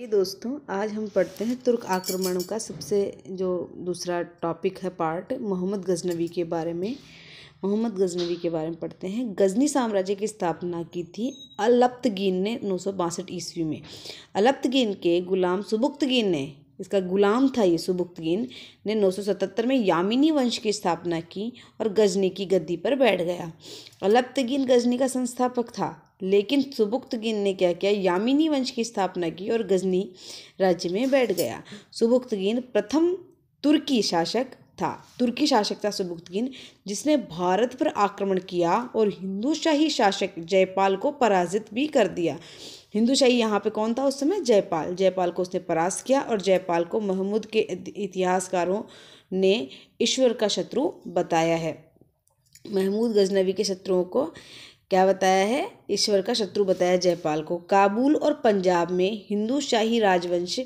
ये दोस्तों आज हम पढ़ते हैं तुर्क आक्रमणों का सबसे जो दूसरा टॉपिक है पार्ट मोहम्मद गजनवी के बारे में मोहम्मद गजनवी के बारे में पढ़ते हैं गजनी साम्राज्य की स्थापना की थी अलप्तगीन ने नौ सौ बासठ ईस्वी में अलप्तगीन के गुलाम सुबुक्तगीन ने इसका गुलाम था ये सुबुक्तगीन ने 977 में यामिनी वंश की स्थापना की और गजनी की गद्दी पर बैठ गया अलप्तगीन गजनी का संस्थापक था लेकिन गिन ने क्या किया यामिनी वंश की स्थापना की और गजनी राज्य में बैठ गया सुबुक्तगिन प्रथम तुर्की शासक था तुर्की शासक था सुबुक्तगिन जिसने भारत पर आक्रमण किया और हिंदूशाही शासक जयपाल को पराजित भी कर दिया हिंदूशाही यहाँ पे कौन था उस समय जयपाल जयपाल को उसने परास्त किया और जयपाल को महमूद के इतिहासकारों ने ईश्वर का शत्रु बताया है महमूद गजनवी के शत्रुओं को क्या बताया है ईश्वर का शत्रु बताया जयपाल को काबुल और पंजाब में हिंदू शाही राजवंश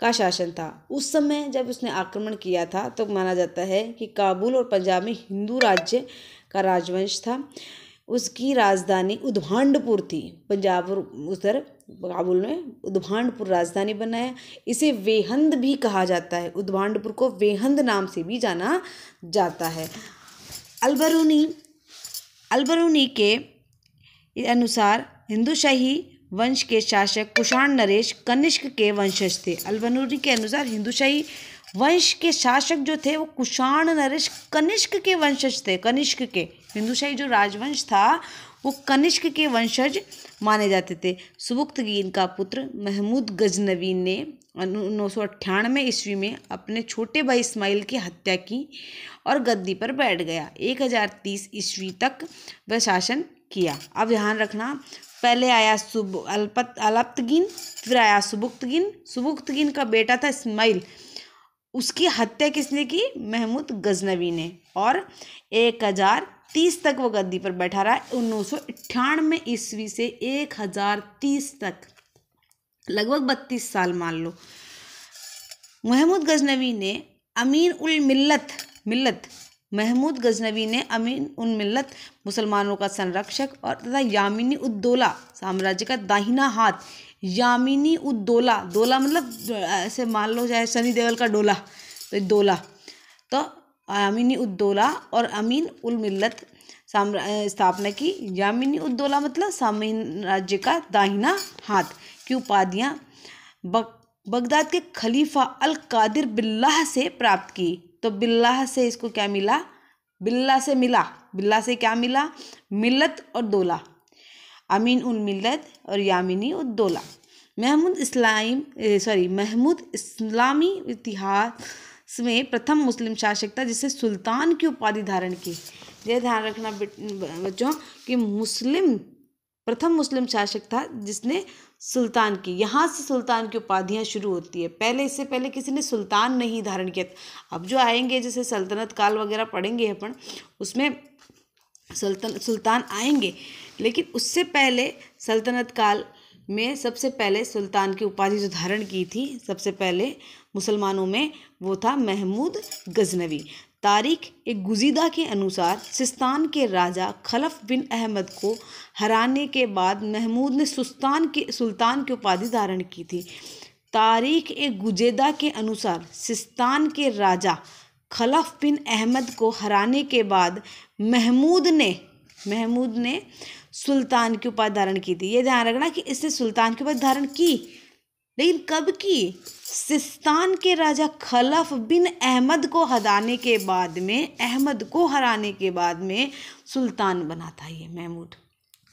का शासन था उस समय जब उसने आक्रमण किया था तो माना जाता है कि काबुल और पंजाब में हिंदू राज्य का राजवंश था उसकी राजधानी उधवांडपुर थी पंजाब और उधर काबुल में उद्भांडपुर राजधानी बनाया इसे वेहंद भी कहा जाता है उधवांडपुर को वेहंद नाम से भी जाना जाता है अलबरूनी अलबरूनी के अनुसार हिंदुशाही वंश के शासक कुषाण नरेश कनिष्क के वंशज थे अलवनूरी के अनुसार हिंदुशाही वंश के शासक जो थे वो कुषाण नरेश कनिष्क के वंशज थे कनिष्क के हिंदुशाही जो राजवंश था वो कनिष्क के वंशज माने जाते थे गीन का पुत्र महमूद गजनवी ने उन्नीस सौ अट्ठानवे ईस्वी में अपने छोटे भाई इस्माइल की हत्या की और गद्दी पर बैठ गया एक हज़ार तीस ईस्वी तक वह शासन किया अब ध्यान रखना पहले आया सुब अल्पत अलप्तगिन फिर आया सुबुक्तगिन सुबुक्तगिन का बेटा था इस्माइल उसकी हत्या किसने की महमूद गजनवी ने और एक हज़ार तीस तक वो गद्दी पर बैठा रहा उन्नीस सौ अट्ठानवे ईस्वी से एक हज़ार तीस तक लगभग बत्तीस साल मान लो महमूद गजनवी ने अमीन उल मिल्लत मिल्लत महमूद गजनवी ने अमीन उन मिल्लत मुसलमानों का संरक्षक और तथा यामिनी उद्दोला साम्राज्य का दाहिना हाथ यामिनी उद्दोला दोला मतलब ऐसे मान लो चाहे सनी देवल का डोला तो दोला तो यामिनी उद्दोला और अमीन उल मिल्लत स्थापना की यामिनी उद्दोला मतलब साम्राज्य का दाहिना हाथ की उपाधियाँ बग बगदाद के खलीफा अल कादिर बिल्लाह से प्राप्त की तो बिल्ला से इसको क्या मिला बिल्ला से मिला बिल्ला से क्या मिला मिलत और दोला अमीन उन मिलत और यामिनी उद दोला महमूद इस्लाम सॉरी महमूद इस्लामी इतिहास में प्रथम मुस्लिम शासक था जिसे सुल्तान की उपाधि धारण की यह ध्यान रखना बच्चों कि मुस्लिम प्रथम मुस्लिम शासक था जिसने सुल्तान की यहाँ से सुल्तान की उपाधियाँ शुरू होती है पहले इससे पहले किसी ने सुल्तान नहीं धारण किया अब जो आएंगे जैसे सल्तनत काल वगैरह पढ़ेंगे अपन उसमें सुल्तन सुल्तान आएंगे लेकिन उससे पहले सल्तनत काल में सबसे पहले सुल्तान की उपाधि जो धारण की थी सबसे पहले मुसलमानों में वो था महमूद गजनवी तारीख एक गुजीदा के अनुसार सिस्तान के राजा खलफ बिन अहमद को हराने के बाद महमूद ने सुस्तान के सुल्तान की उपाधि धारण की थी तारीख एक गुजेदा के अनुसार सिस्तान के राजा खलफ बिन अहमद को हराने के बाद महमूद ने महमूद ने सुल्तान की उपाधि धारण की थी ये ध्यान रखना कि इसने सुल्तान की उपाधि धारण की लेकिन कब की सिस्तान के राजा खलफ बिन अहमद को हराने के बाद में अहमद को हराने के बाद में सुल्तान बना था ये महमूद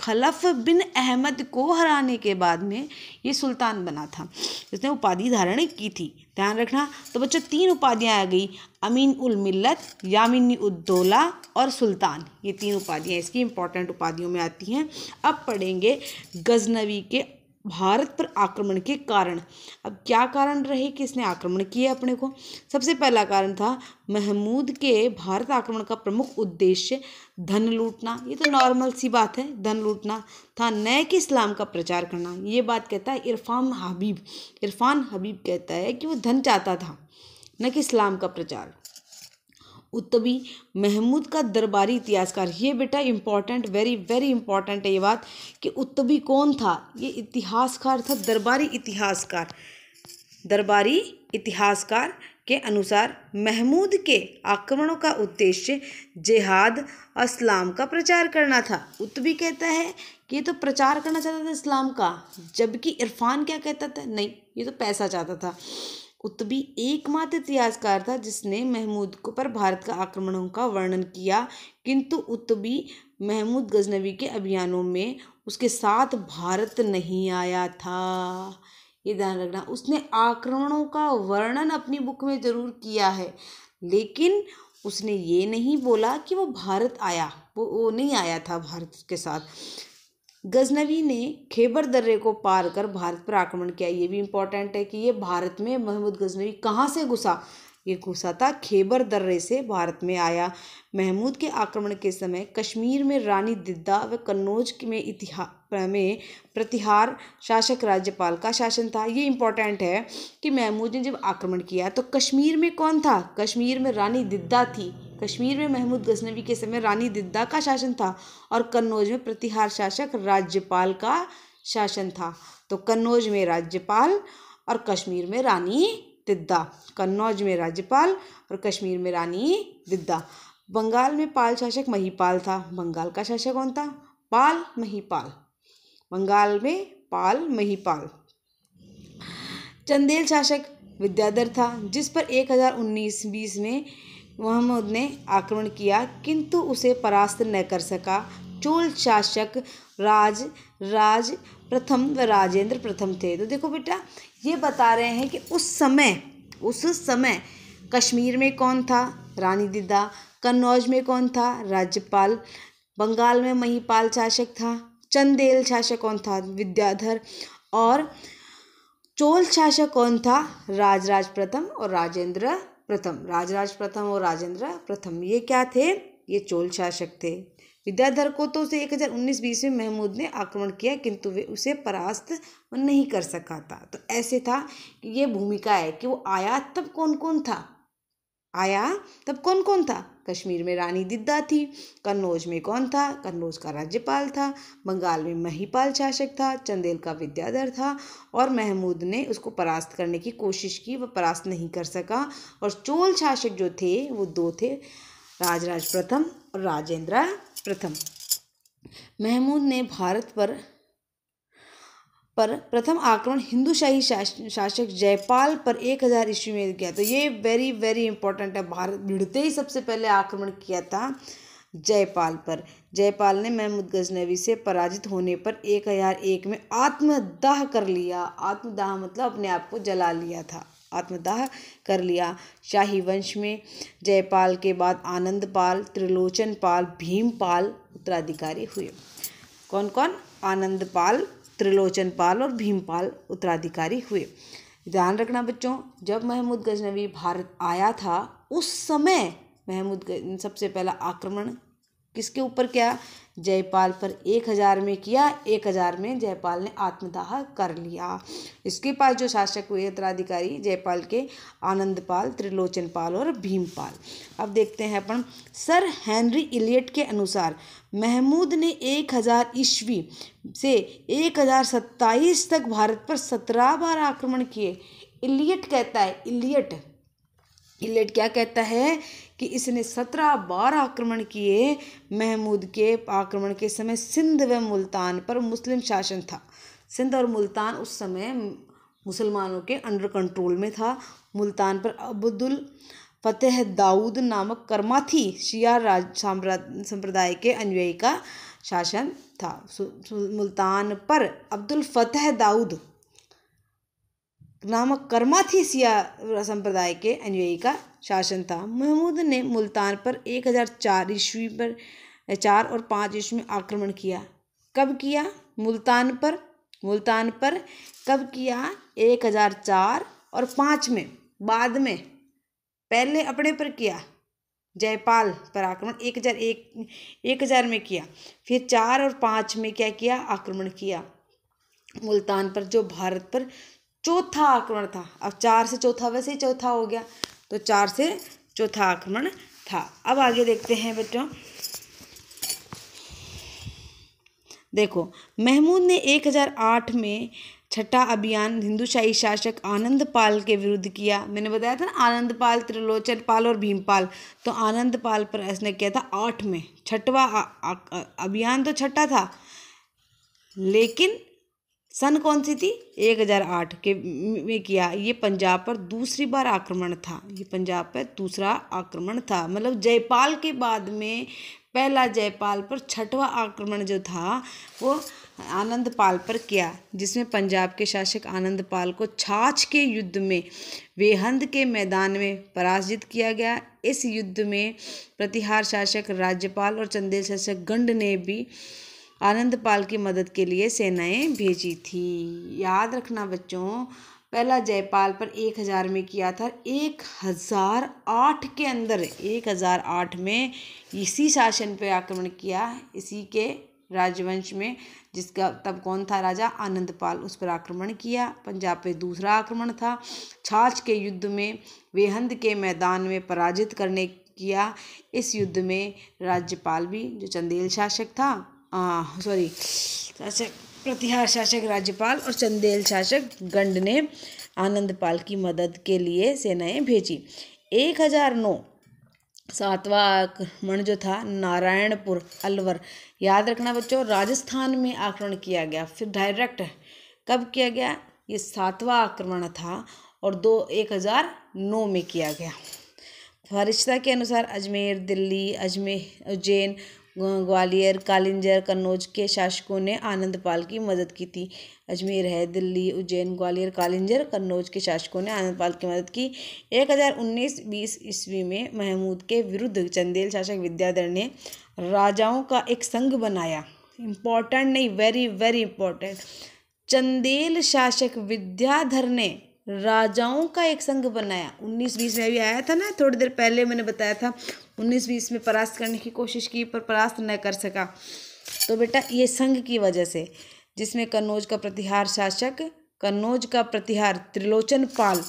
खलफ बिन अहमद को हराने के बाद में ये सुल्तान बना था जिसने उपाधि धारण की थी ध्यान रखना तो बच्चों तीन उपाधियाँ आ गई अमीन उल मिल्लत यामिनी उद्दोला और सुल्तान ये तीन उपाधियाँ इसकी इंपॉर्टेंट उपाधियों में आती हैं अब पढ़ेंगे गजनवी के भारत पर आक्रमण के कारण अब क्या कारण रहे कि इसने आक्रमण किया अपने को सबसे पहला कारण था महमूद के भारत आक्रमण का प्रमुख उद्देश्य धन लूटना ये तो नॉर्मल सी बात है धन लूटना था नए के इस्लाम का प्रचार करना ये बात कहता है इरफान हबीब इरफान हबीब कहता है कि वो धन चाहता था न कि इस्लाम का प्रचार उतबी महमूद का दरबारी इतिहासकार ये बेटा इम्पॉर्टेंट वेरी वेरी इम्पॉर्टेंट है ये बात कि उत्तबी कौन था ये इतिहासकार था दरबारी इतिहासकार दरबारी इतिहासकार के अनुसार महमूद के आक्रमणों का उद्देश्य जिहाद इस्लाम का प्रचार करना था उतबी कहता है कि ये तो प्रचार करना चाहता था इस्लाम का जबकि इरफान क्या कहता था नहीं ये तो पैसा चाहता था कुतुबी एकमात्र इतिहासकार था जिसने महमूद को पर भारत का आक्रमणों का वर्णन किया किंतु कुतुबी महमूद गजनवी के अभियानों में उसके साथ भारत नहीं आया था ये ध्यान रखना उसने आक्रमणों का वर्णन अपनी बुक में ज़रूर किया है लेकिन उसने ये नहीं बोला कि वो भारत आया वो वो नहीं आया था भारत के साथ गजनवी ने खेबर दर्रे को पार कर भारत पर आक्रमण किया ये भी इम्पोर्टेंट है कि ये भारत में महमूद गजनवी कहाँ से घुसा ये घुसा था खेबर दर्रे से भारत में आया महमूद के आक्रमण के समय कश्मीर में रानी दिद्दा व कन्नौज में इतिहा में प्रतिहार शासक राज्यपाल का शासन था ये इम्पोर्टेंट है कि महमूद ने जब आक्रमण किया तो कश्मीर में कौन था कश्मीर में रानी दिद्दा थी कश्मीर में महमूद गजनवी के समय रानी दिद्दा का शासन था और कन्नौज में प्रतिहार शासक राज्यपाल का शासन था तो कन्नौज में राज्यपाल और कश्मीर में रानी दिद्दा कन्नौज में राज्यपाल और कश्मीर में रानी दिद्दा बंगाल में पाल शासक महीपाल था बंगाल का शासक कौन था पाल महीपाल बंगाल में पाल महीपाल चंदेल शासक विद्याधर था जिस पर 1019 हजार में मोहम्मद ने आक्रमण किया किंतु उसे परास्त न कर सका चोल शासक राज राज प्रथम व राजेंद्र प्रथम थे तो देखो बेटा ये बता रहे हैं कि उस समय उस समय कश्मीर में कौन था रानी दिदा कन्नौज में कौन था राज्यपाल बंगाल में महीपाल शासक था चंदेल शासक कौन था विद्याधर और चोल शासक कौन था राजराज प्रथम और राजेंद्र प्रथम राजराज प्रथम और राजेंद्र प्रथम ये क्या थे ये चोल शासक थे विद्याधर को तो उसे उन्नीस बीस में महमूद ने आक्रमण किया किंतु वे उसे परास्त नहीं कर सका था तो ऐसे था कि ये भूमिका है कि वो आया तब कौन कौन था आया तब कौन कौन था कश्मीर में रानी दिद्दा थी कन्नौज में कौन था कन्नौज का राज्यपाल था बंगाल में महीपाल शासक था चंदेल का विद्याधर था और महमूद ने उसको परास्त करने की कोशिश की वह परास्त नहीं कर सका और चोल शासक जो थे वो दो थे राजराज प्रथम और राजेंद्र प्रथम महमूद ने भारत पर पर प्रथम आक्रमण हिंदू शाही शासक जयपाल पर एक हज़ार ईस्वी में किया तो ये वेरी वेरी इंपॉर्टेंट है भारत भिड़ते ही सबसे पहले आक्रमण किया था जयपाल पर जयपाल ने महमूद गजनवी से पराजित होने पर एक हज़ार एक में आत्मदाह कर लिया आत्मदाह मतलब अपने आप को जला लिया था आत्मदाह कर लिया शाही वंश में जयपाल के बाद आनंदपाल त्रिलोचनपाल भीमपाल उत्तराधिकारी हुए कौन कौन आनंदपाल त्रिलोचन पाल और भीमपाल उत्तराधिकारी हुए ध्यान रखना बच्चों जब महमूद गजनवी भारत आया था उस समय महमूद सबसे पहला आक्रमण किसके ऊपर क्या जयपाल पर एक हज़ार में किया एक हज़ार में जयपाल ने आत्मदाह कर लिया इसके पास जो शासक हुए उत्तराधिकारी जयपाल के आनंदपाल त्रिलोचनपाल और भीमपाल अब देखते हैं अपन सर हेनरी इलियट के अनुसार महमूद ने एक हज़ार ईस्वी से एक हज़ार सत्ताईस तक भारत पर सत्रह बार आक्रमण किए इलियट कहता है इलियट इलियट क्या कहता है कि इसने सत्रह बार आक्रमण किए महमूद के आक्रमण के समय सिंध व मुल्तान पर मुस्लिम शासन था सिंध और मुल्तान उस समय मुसलमानों के अंडर कंट्रोल में था मुल्तान पर अब्दुल फतेह दाऊद नामक कर्माथी शिया राज संप्रदाय के अनुयायी का शासन था मुल्तान पर अब्दुल फतेह दाऊद नामक थी सिया संप्रदाय के अनुयायी का शासन था महमूद ने मुल्तान पर 1004 ईस्वी पर चार और पाँच ईस्वी में आक्रमण किया कब किया मुल्तान पर मुल्तान पर कब किया 1004 और पाँच में बाद में पहले अपने पर किया जयपाल पर आक्रमण एक हजार एक एक हजार में किया फिर चार और पाँच में क्या किया आक्रमण किया मुल्तान पर जो भारत पर चौथा आक्रमण था अब चार से चौथा वैसे ही चौथा हो गया तो चार से चौथा आक्रमण था अब आगे देखते हैं बच्चों देखो महमूद ने 1008 में छठा अभियान हिंदुशाही शासक आनंद पाल के विरुद्ध किया मैंने बताया था ना आनंद पाल त्रिलोचन पाल और भीमपाल तो आनंद पाल पर इसने किया था आठ में छठवा अभियान तो छठा था लेकिन सन कौन सी थी 1008 के में किया ये पंजाब पर दूसरी बार आक्रमण था ये पंजाब पर दूसरा आक्रमण था मतलब जयपाल के बाद में पहला जयपाल पर छठवां आक्रमण जो था वो आनंदपाल पर किया जिसमें पंजाब के शासक आनंदपाल को छाछ के युद्ध में वेहंद के मैदान में पराजित किया गया इस युद्ध में प्रतिहार शासक राज्यपाल और चंदेल शासक गंड ने भी आनंदपाल की मदद के लिए सेनाएं भेजी थी याद रखना बच्चों पहला जयपाल पर एक हज़ार में किया था एक हज़ार आठ के अंदर एक हज़ार आठ में इसी शासन पर आक्रमण किया इसी के राजवंश में जिसका तब कौन था राजा आनंदपाल उस पर आक्रमण किया पंजाब पे दूसरा आक्रमण था छाछ के युद्ध में वेहंद के मैदान में पराजित करने किया इस युद्ध में राज्यपाल भी जो चंदेल शासक था सॉरी हाँ, शासक प्रतिहार शासक राज्यपाल और चंदेल शासक गंड ने आनंदपाल की मदद के लिए सेनाएं भेजी एक हजार नौ सातवां आक्रमण जो था नारायणपुर अलवर याद रखना बच्चों राजस्थान में आक्रमण किया गया फिर डायरेक्ट कब किया गया ये सातवां आक्रमण था और दो एक हज़ार नौ में किया गया फरिश्ता के अनुसार अजमेर दिल्ली अजमेर उज्जैन ग्वालियर कालिंजर कन्नौज के शासकों ने आनंदपाल की मदद की थी अजमेर है दिल्ली उज्जैन ग्वालियर कालिंजर कन्नौज के शासकों ने आनंदपाल की मदद की 1019-20 ईस्वी में महमूद के विरुद्ध चंदेल शासक विद्याधर ने राजाओं का एक संघ बनाया इम्पॉर्टेंट नहीं वेरी वेरी इंपॉर्टेंट चंदेल शासक विद्याधर ने राजाओं का एक संघ बनाया उन्नीस बीस में भी आया था ना थोड़ी देर पहले मैंने बताया था उन्नीस बीस में परास्त करने की कोशिश की पर परास्त न कर सका तो बेटा ये संघ की वजह से जिसमें कन्नौज का प्रतिहार शासक कन्नौज का प्रतिहार त्रिलोचन पाल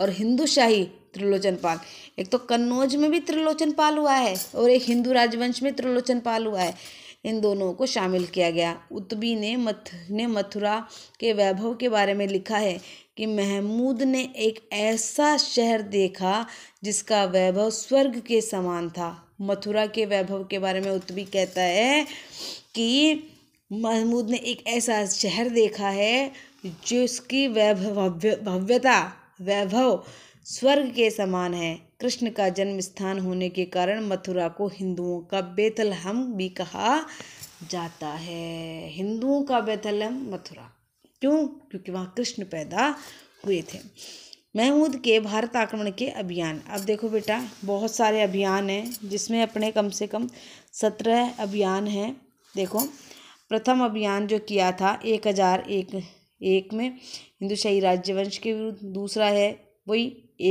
और हिंदू शाही त्रिलोचन पाल एक तो कन्नौज में भी त्रिलोचन पाल हुआ है और एक हिंदू राजवंश में त्रिलोचन पाल हुआ है इन दोनों को शामिल किया गया उत्बी ने मथ ने मथुरा के वैभव के बारे में लिखा है कि महमूद ने एक ऐसा शहर देखा जिसका वैभव स्वर्ग के समान था मथुरा के वैभव के बारे में उत्बी कहता है कि महमूद ने एक ऐसा शहर देखा है जिसकी वैभव भव्यता वैभव स्वर्ग के समान है कृष्ण का जन्म स्थान होने के कारण मथुरा को हिंदुओं का बेतलहम भी कहा जाता है हिंदुओं का बेतलहम मथुरा क्यों क्योंकि वहाँ कृष्ण पैदा हुए थे महमूद के भारत आक्रमण के अभियान अब देखो बेटा बहुत सारे अभियान हैं जिसमें अपने कम से कम सत्रह अभियान हैं देखो प्रथम अभियान जो किया था एक हज़ार एक एक में हिंदुशाही राज्यवंश के विरुद्ध दूसरा है वही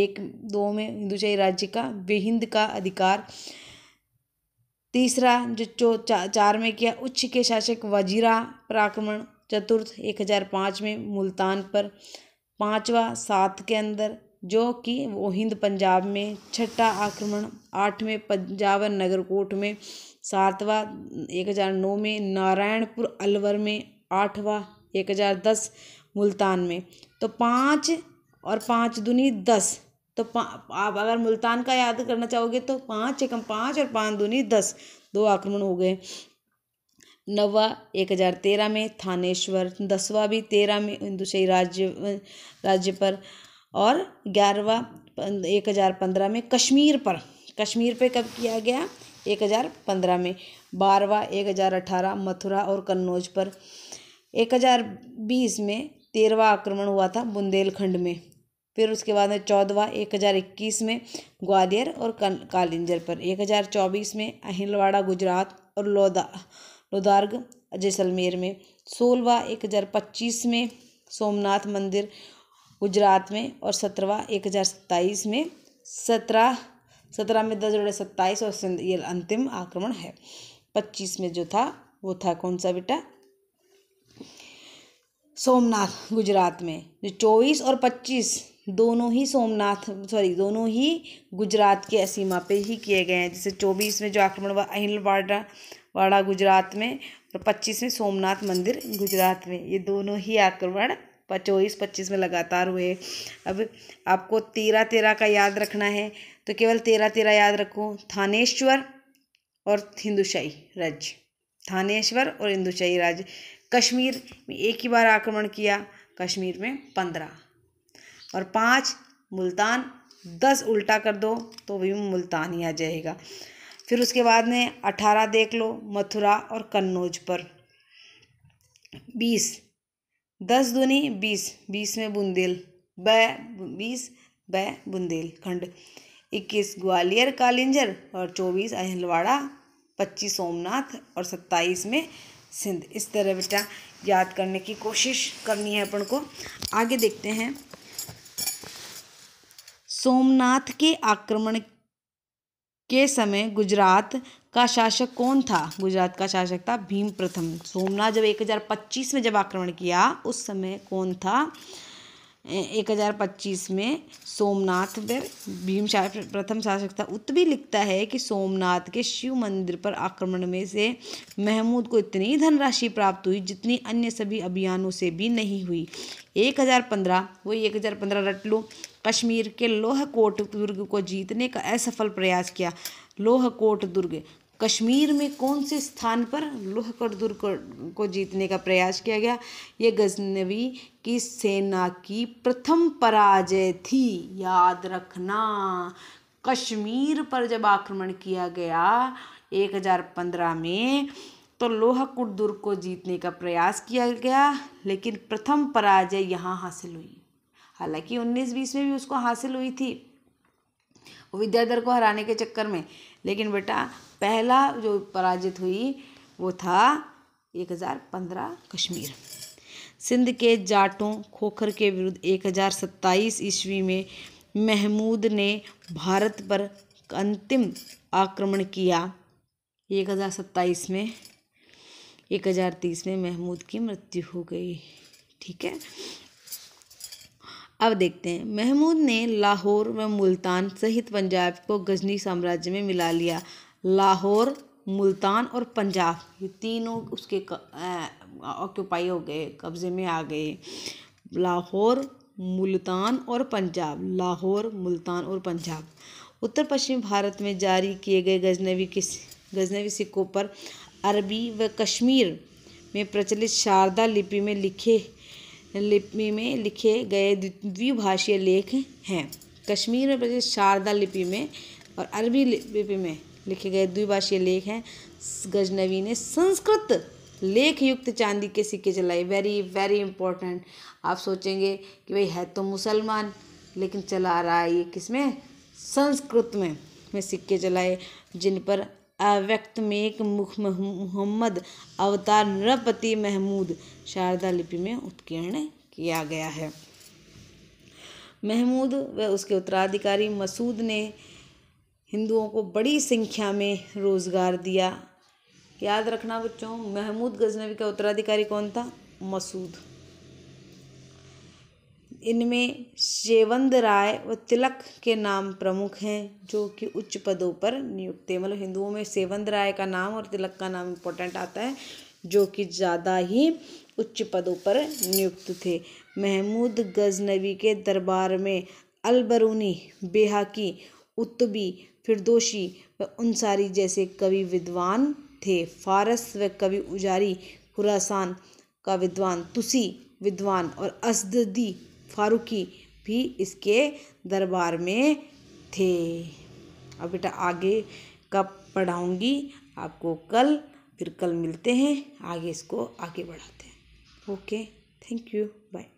एक दो में हिंदुशाही राज्य का वे हिंद का अधिकार तीसरा जो चो चा, चार में किया उच्च के शासक वजीरा आक्रमण चतुर्थ एक हज़ार पाँच में मुल्तान पर पांचवा सात के अंदर जो कि वो हिंद पंजाब में छठा आक्रमण आठवें पंजावर पंजाब नगरकोट में सातवा एक हज़ार नौ में नारायणपुर अलवर में आठवा एक हज़ार दस मुल्तान में तो पाँच और पाँच दुनी दस तो आप अगर मुल्तान का याद करना चाहोगे तो पाँच एकम पाँच और पाँच दुनी दस दो आक्रमण हो गए नवा एक हज़ार तेरह में थानेश्वर दसवा भी तेरह में हिंदुशाही राज्य राज्य पर और ग्यारहवा एक हज़ार पंद्रह में कश्मीर पर कश्मीर पे कब किया गया एक हज़ार पंद्रह में बारवा एक हज़ार अठारह मथुरा और कन्नौज पर एक हज़ार बीस में तेरहवा आक्रमण हुआ था बुंदेलखंड में फिर उसके बाद में चौदवा एक हज़ार इक्कीस में ग्वालियर और कालिंजर पर एक हज़ार चौबीस में अहिलवाड़ा गुजरात और लोदा लोदार्ग जैसलमेर में सोलवा एक हज़ार पच्चीस में सोमनाथ मंदिर गुजरात में और सत्रवा एक हज़ार सत्ताईस में सत्रह सत्रह में दस जोड़े सत्ताईस और ये अंतिम आक्रमण है पच्चीस में जो था वो था कौन सा बेटा सोमनाथ गुजरात में जो चौबीस और पच्चीस दोनों ही सोमनाथ सॉरी दोनों ही गुजरात के असीमा पे ही किए गए हैं जैसे चौबीस में जो आक्रमण हुआ वाड़ा वाड़ा गुजरात में और पच्चीस में सोमनाथ मंदिर गुजरात में ये दोनों ही आक्रमण चौबीस पच्चीस में लगातार हुए अब आपको तेरह तेरह का याद रखना है तो केवल तेरह तेरह याद रखो थानेश्वर और हिंदुशाही राज्य थानेश्वर और हिंदुशाही राज्य कश्मीर में एक ही बार आक्रमण किया कश्मीर में पंद्रह और पाँच मुल्तान दस उल्टा कर दो तो भी मुल्तान ही आ जाएगा फिर उसके बाद में अठारह देख लो मथुरा और कन्नौज पर बीस दस दुनी बीस बीस में बुंदेल ब बीस ब बुंदेलखंड इक्कीस ग्वालियर कालिंजर और चौबीस अहिलवाड़ा पच्चीस सोमनाथ और सत्ताईस में सिंध इस तरह बेटा याद करने की कोशिश करनी है अपन को आगे देखते हैं सोमनाथ के आक्रमण के समय गुजरात का शासक कौन था गुजरात का शासक था भीम प्रथम सोमनाथ जब 1025 में जब आक्रमण किया उस समय कौन था एक हज़ार पच्चीस में सोमनाथ पर भीम प्रथम शासक उत भी लिखता है कि सोमनाथ के शिव मंदिर पर आक्रमण में से महमूद को इतनी धनराशि प्राप्त हुई जितनी अन्य सभी अभियानों से भी नहीं हुई एक हज़ार पंद्रह वही एक हज़ार पंद्रह रट लो कश्मीर के लोहकोट दुर्ग को जीतने का असफल प्रयास किया लोहकोट दुर्ग कश्मीर में कौन से स्थान पर लोहकड़दुर को जीतने का प्रयास किया गया ये गजनवी की सेना की प्रथम पराजय थी याद रखना कश्मीर पर जब आक्रमण किया गया 1015 में तो लोहकुट दुर्ग को जीतने का प्रयास किया गया लेकिन प्रथम पराजय यहाँ हासिल हुई हालांकि उन्नीस बीस में भी उसको हासिल हुई थी विद्याधर को हराने के चक्कर में लेकिन बेटा पहला जो पराजित हुई वो था एक हज़ार पंद्रह कश्मीर सिंध के जाटों खोखर के विरुद्ध एक हज़ार सत्ताईस ईस्वी में महमूद ने भारत पर अंतिम आक्रमण किया एक हज़ार में एक हज़ार तीस में महमूद की मृत्यु हो गई ठीक है अब देखते हैं महमूद ने लाहौर व मुल्तान सहित पंजाब को गजनी साम्राज्य में मिला लिया लाहौर मुल्तान और पंजाब ये तीनों उसके ऑक्यूपाई हो गए कब्ज़े में आ गए लाहौर मुल्तान और पंजाब लाहौर मुल्तान और पंजाब उत्तर पश्चिम भारत में जारी किए गए गजनवी के गजनवी सिक्कों पर अरबी व कश्मीर में प्रचलित शारदा लिपि में लिखे लिपि में लिखे गए द्विभाषीय लेख हैं कश्मीर में प्रचलित शारदा लिपि में और अरबी लिपि में लिखे गए द्विभाषीय लेख हैं गजनवी ने संस्कृत लेख युक्त चांदी के सिक्के चलाए वेरी वेरी इंपॉर्टेंट आप सोचेंगे कि भाई है तो मुसलमान लेकिन चला रहा है ये किस में संस्कृत में में सिक्के चलाए जिन पर अव्यक्त मेक मुख मोहम्मद अवतार नृपति महमूद शारदा लिपि में उत्कीर्ण किया गया है महमूद व उसके उत्तराधिकारी मसूद ने हिंदुओं को बड़ी संख्या में रोज़गार दिया याद रखना बच्चों महमूद गजनवी का उत्तराधिकारी कौन था मसूद इनमें शेवंद राय व तिलक के नाम प्रमुख हैं जो कि उच्च पदों पर नियुक्त हैं मतलब हिंदुओं में सेवंद राय का नाम और तिलक का नाम इम्पोर्टेंट आता है जो कि ज़्यादा ही उच्च पदों पर नियुक्त थे महमूद गजनवी के दरबार में अलबरूनी बेहाकी उत्तबी दोषी व अंसारी जैसे कवि विद्वान थे फारस व कवि उजारी खुरासान का विद्वान तुसी विद्वान और असदी फारूकी भी इसके दरबार में थे अब बेटा आगे कब पढ़ाऊँगी आपको कल फिर कल मिलते हैं आगे इसको आगे बढ़ाते हैं ओके थैंक यू बाय